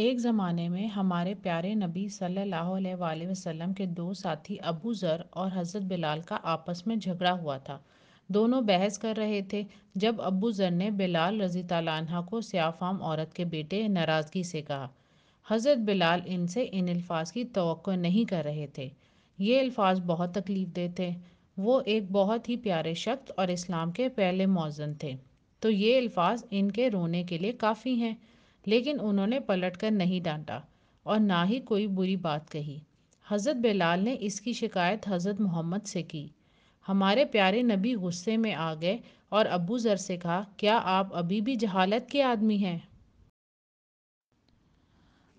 एक ज़माने में हमारे प्यारे नबी सल्लल्लाहु अलैहि वसल्लम के दो साथी अबू ज़र और हज़रत बिलाल का आपस में झगड़ा हुआ था दोनों बहस कर रहे थे जब अबू ज़र ने बिलाल रजी तला को सियाफाम औरत के बेटे नाराज़गी से कहा हज़रत बिलाल इनसे इन अल्फाज की तो नहीं कर रहे थे ये अल्फाज बहुत तकलीफ़ थे वो एक बहुत ही प्यारे शख्स और इस्लाम के पहले मौजन थे तो ये अल्फाज इनके रोने के लिए काफ़ी हैं लेकिन उन्होंने पलटकर नहीं डांटा और ना ही कोई बुरी बात कही हज़रत बिलाल ने इसकी शिकायत हज़रत मोहम्मद से की हमारे प्यारे नबी गुस्से में आ गए और अबू ज़र से कहा क्या आप अभी भी जहालत के आदमी हैं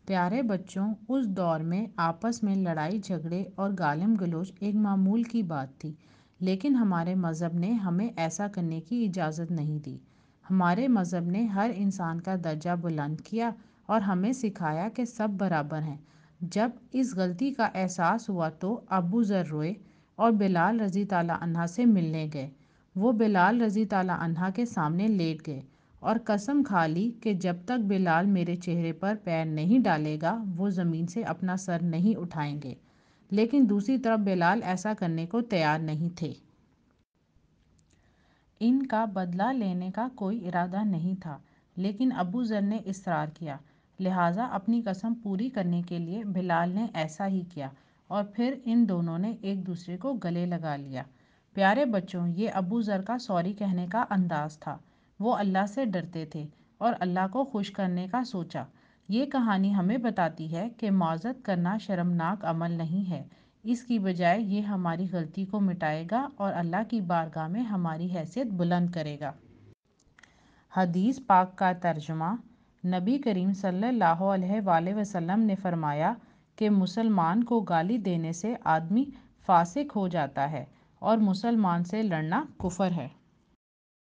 प्यारे बच्चों उस दौर में आपस में लड़ाई झगड़े और गालम गलोच एक मामूल की बात थी लेकिन हमारे मज़हब ने हमें ऐसा करने की इजाज़त नहीं दी हमारे मज़हब ने हर इंसान का दर्जा बुलंद किया और हमें सिखाया कि सब बराबर हैं जब इस गलती का एहसास हुआ तो अबू ज़र रोए और बिलाल रज़ी तला से मिलने गए वो बिलाल रज़ी तला के सामने लेट गए और कसम खा ली कि जब तक बिलाल मेरे चेहरे पर पैर नहीं डालेगा वो ज़मीन से अपना सर नहीं उठाएंगे लेकिन दूसरी तरफ बिलाल ऐसा करने को तैयार नहीं थे इनका बदला लेने का कोई इरादा नहीं था लेकिन अबू जर ने इसरार किया लिहाजा अपनी कसम पूरी करने के लिए बिलाल ने ऐसा ही किया और फिर इन दोनों ने एक दूसरे को गले लगा लिया प्यारे बच्चों ये अबू ज़र का सॉरी कहने का अंदाज़ था वो अल्लाह से डरते थे और अल्लाह को खुश करने का सोचा ये कहानी हमें बताती है कि माजत करना शर्मनाक अमल नहीं है इसकी बजाय ये हमारी गलती को मिटाएगा और अल्लाह की बारगाह में हमारी हैसियत बुलंद करेगा हदीस पाक का तर्जमा नबी करीम सल्लल्लाहु अलैहि वसल्लम ने फरमाया कि मुसलमान को गाली देने से आदमी फासिक हो जाता है और मुसलमान से लड़ना कुफर है